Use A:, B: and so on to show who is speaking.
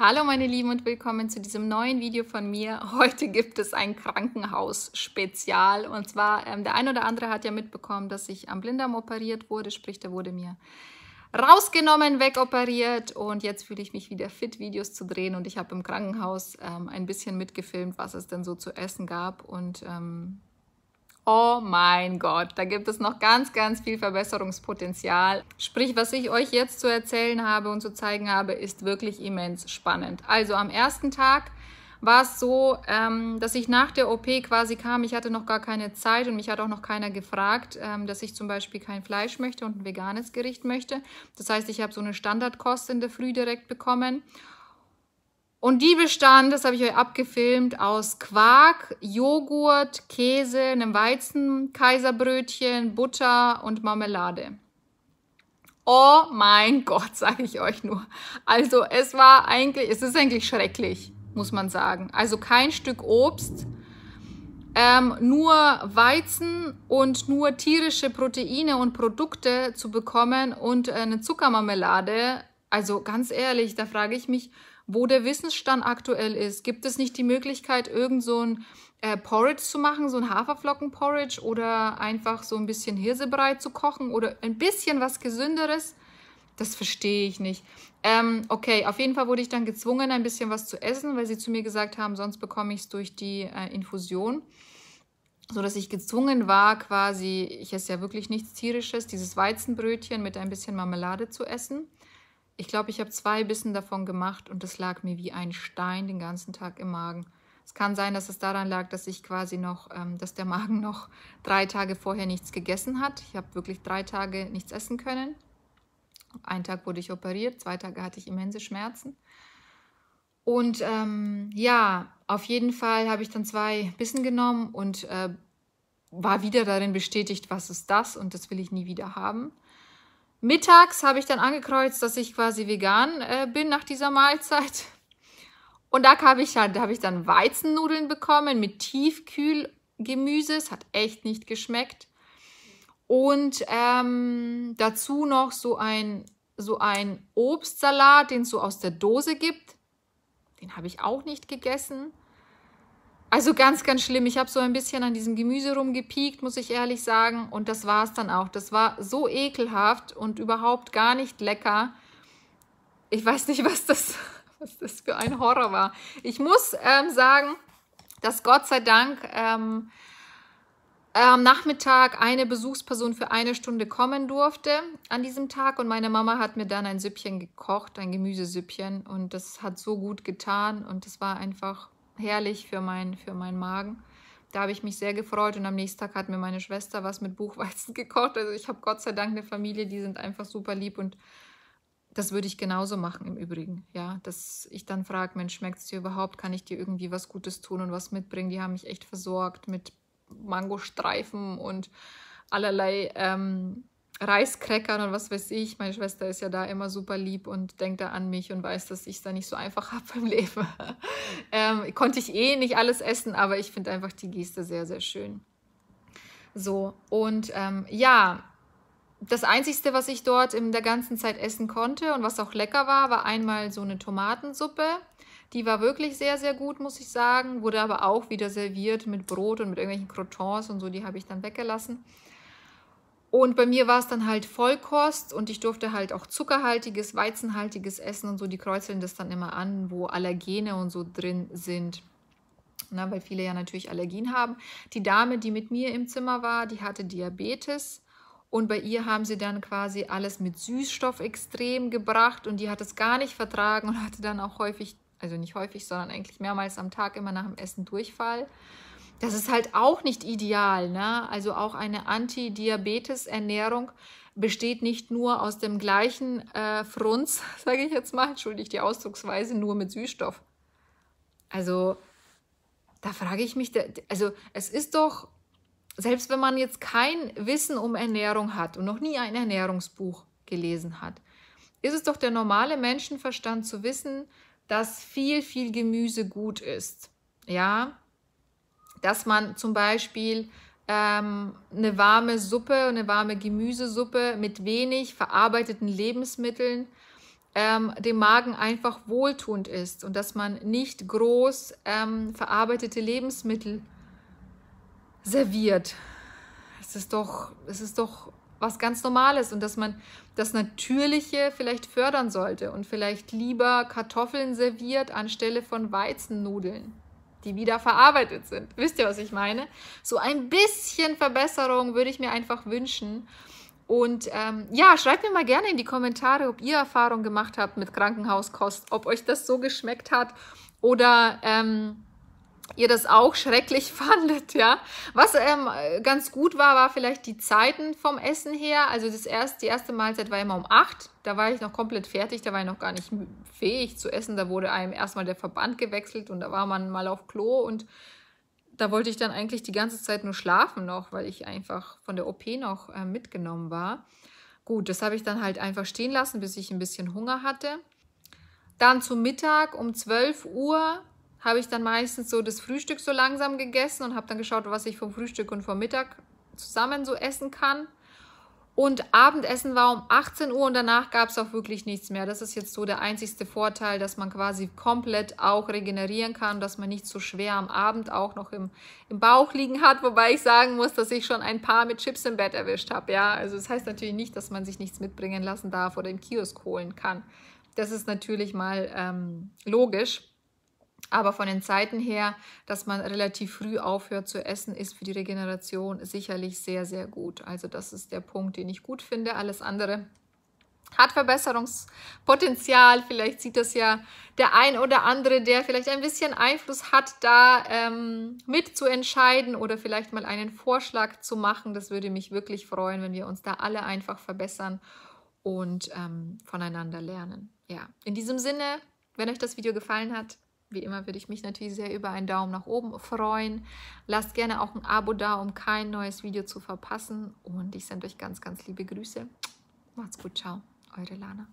A: Hallo meine Lieben und willkommen zu diesem neuen Video von mir. Heute gibt es ein Krankenhaus-Spezial und zwar ähm, der ein oder andere hat ja mitbekommen, dass ich am Blinddarm operiert wurde, sprich da wurde mir rausgenommen, wegoperiert und jetzt fühle ich mich wieder fit, Videos zu drehen und ich habe im Krankenhaus ähm, ein bisschen mitgefilmt, was es denn so zu essen gab und ähm, Oh mein Gott, da gibt es noch ganz, ganz viel Verbesserungspotenzial. Sprich, was ich euch jetzt zu erzählen habe und zu zeigen habe, ist wirklich immens spannend. Also am ersten Tag war es so, ähm, dass ich nach der OP quasi kam. Ich hatte noch gar keine Zeit und mich hat auch noch keiner gefragt, ähm, dass ich zum Beispiel kein Fleisch möchte und ein veganes Gericht möchte. Das heißt, ich habe so eine Standardkost in der Früh direkt bekommen. Und die bestand, das habe ich euch abgefilmt, aus Quark, Joghurt, Käse, einem Weizen, Kaiserbrötchen, Butter und Marmelade. Oh mein Gott, sage ich euch nur. Also es war eigentlich, es ist eigentlich schrecklich, muss man sagen. Also kein Stück Obst, ähm, nur Weizen und nur tierische Proteine und Produkte zu bekommen und äh, eine Zuckermarmelade. Also ganz ehrlich, da frage ich mich, wo der Wissensstand aktuell ist. Gibt es nicht die Möglichkeit, irgend so ein äh, Porridge zu machen, so ein Haferflockenporridge oder einfach so ein bisschen Hirsebrei zu kochen oder ein bisschen was Gesünderes? Das verstehe ich nicht. Ähm, okay, auf jeden Fall wurde ich dann gezwungen, ein bisschen was zu essen, weil sie zu mir gesagt haben, sonst bekomme ich es durch die äh, Infusion. So dass ich gezwungen war, quasi, ich esse ja wirklich nichts tierisches, dieses Weizenbrötchen mit ein bisschen Marmelade zu essen. Ich glaube, ich habe zwei Bissen davon gemacht und es lag mir wie ein Stein den ganzen Tag im Magen. Es kann sein, dass es daran lag, dass ich quasi noch, ähm, dass der Magen noch drei Tage vorher nichts gegessen hat. Ich habe wirklich drei Tage nichts essen können. Einen Tag wurde ich operiert, zwei Tage hatte ich immense Schmerzen. Und ähm, ja, auf jeden Fall habe ich dann zwei Bissen genommen und äh, war wieder darin bestätigt, was ist das und das will ich nie wieder haben. Mittags habe ich dann angekreuzt, dass ich quasi vegan äh, bin nach dieser Mahlzeit. Und da habe ich, da hab ich dann Weizennudeln bekommen mit Tiefkühlgemüse. Es hat echt nicht geschmeckt. Und ähm, dazu noch so ein, so ein Obstsalat, den es so aus der Dose gibt. Den habe ich auch nicht gegessen. Also ganz, ganz schlimm. Ich habe so ein bisschen an diesem Gemüse rumgepiekt, muss ich ehrlich sagen. Und das war es dann auch. Das war so ekelhaft und überhaupt gar nicht lecker. Ich weiß nicht, was das, was das für ein Horror war. Ich muss ähm, sagen, dass Gott sei Dank ähm, am Nachmittag eine Besuchsperson für eine Stunde kommen durfte an diesem Tag. Und meine Mama hat mir dann ein Süppchen gekocht, ein Gemüsesüppchen. Und das hat so gut getan. Und das war einfach herrlich für, mein, für meinen Magen. Da habe ich mich sehr gefreut und am nächsten Tag hat mir meine Schwester was mit Buchweizen gekocht. Also ich habe Gott sei Dank eine Familie, die sind einfach super lieb und das würde ich genauso machen im Übrigen. Ja, dass ich dann frage, Mensch, schmeckt es dir überhaupt? Kann ich dir irgendwie was Gutes tun und was mitbringen? Die haben mich echt versorgt mit Mangostreifen und allerlei ähm, Reiskräckern und was weiß ich. Meine Schwester ist ja da immer super lieb und denkt da an mich und weiß, dass ich es da nicht so einfach habe im Leben. ähm, konnte ich eh nicht alles essen, aber ich finde einfach die Geste sehr, sehr schön. So, und ähm, ja, das Einzige, was ich dort in der ganzen Zeit essen konnte und was auch lecker war, war einmal so eine Tomatensuppe. Die war wirklich sehr, sehr gut, muss ich sagen. Wurde aber auch wieder serviert mit Brot und mit irgendwelchen Crotons und so. Die habe ich dann weggelassen. Und bei mir war es dann halt Vollkost und ich durfte halt auch zuckerhaltiges, weizenhaltiges Essen und so. Die kreuzeln das dann immer an, wo Allergene und so drin sind. Na, ne, weil viele ja natürlich Allergien haben. Die Dame, die mit mir im Zimmer war, die hatte Diabetes. Und bei ihr haben sie dann quasi alles mit Süßstoff extrem gebracht und die hat es gar nicht vertragen und hatte dann auch häufig, also nicht häufig, sondern eigentlich mehrmals am Tag immer nach dem Essen Durchfall. Das ist halt auch nicht ideal. Ne? Also auch eine Anti-Diabetes-Ernährung besteht nicht nur aus dem gleichen äh, Frunz, sage ich jetzt mal, entschuldigt die Ausdrucksweise, nur mit Süßstoff. Also da frage ich mich, also es ist doch, selbst wenn man jetzt kein Wissen um Ernährung hat und noch nie ein Ernährungsbuch gelesen hat, ist es doch der normale Menschenverstand zu wissen, dass viel, viel Gemüse gut ist. Ja, dass man zum Beispiel ähm, eine warme Suppe, eine warme Gemüsesuppe mit wenig verarbeiteten Lebensmitteln ähm, dem Magen einfach wohltuend ist und dass man nicht groß ähm, verarbeitete Lebensmittel serviert. Es ist doch, es ist doch was ganz Normales und dass man das Natürliche vielleicht fördern sollte und vielleicht lieber Kartoffeln serviert anstelle von Weizennudeln die wiederverarbeitet sind. Wisst ihr, was ich meine? So ein bisschen Verbesserung würde ich mir einfach wünschen. Und ähm, ja, schreibt mir mal gerne in die Kommentare, ob ihr Erfahrungen gemacht habt mit Krankenhauskost, ob euch das so geschmeckt hat oder ähm, ihr das auch schrecklich fandet, ja. Was ähm, ganz gut war, war vielleicht die Zeiten vom Essen her. Also das erst, die erste Mahlzeit war immer um 8. Da war ich noch komplett fertig, da war ich noch gar nicht fähig zu essen. Da wurde einem erstmal der Verband gewechselt und da war man mal auf Klo und da wollte ich dann eigentlich die ganze Zeit nur schlafen noch, weil ich einfach von der OP noch äh, mitgenommen war. Gut, das habe ich dann halt einfach stehen lassen, bis ich ein bisschen Hunger hatte. Dann zum Mittag um 12 Uhr habe ich dann meistens so das Frühstück so langsam gegessen und habe dann geschaut, was ich vom Frühstück und vom Mittag zusammen so essen kann. Und Abendessen war um 18 Uhr und danach gab es auch wirklich nichts mehr. Das ist jetzt so der einzigste Vorteil, dass man quasi komplett auch regenerieren kann, dass man nicht so schwer am Abend auch noch im, im Bauch liegen hat. Wobei ich sagen muss, dass ich schon ein paar mit Chips im Bett erwischt habe. Ja, also das heißt natürlich nicht, dass man sich nichts mitbringen lassen darf oder im Kiosk holen kann. Das ist natürlich mal ähm, logisch. Aber von den Zeiten her, dass man relativ früh aufhört zu essen, ist für die Regeneration sicherlich sehr, sehr gut. Also das ist der Punkt, den ich gut finde. Alles andere hat Verbesserungspotenzial. Vielleicht sieht das ja der ein oder andere, der vielleicht ein bisschen Einfluss hat, da ähm, mitzuentscheiden oder vielleicht mal einen Vorschlag zu machen. Das würde mich wirklich freuen, wenn wir uns da alle einfach verbessern und ähm, voneinander lernen. Ja, in diesem Sinne, wenn euch das Video gefallen hat, wie immer würde ich mich natürlich sehr über einen Daumen nach oben freuen. Lasst gerne auch ein Abo da, um kein neues Video zu verpassen. Und ich sende euch ganz, ganz liebe Grüße. Macht's gut, ciao, eure Lana.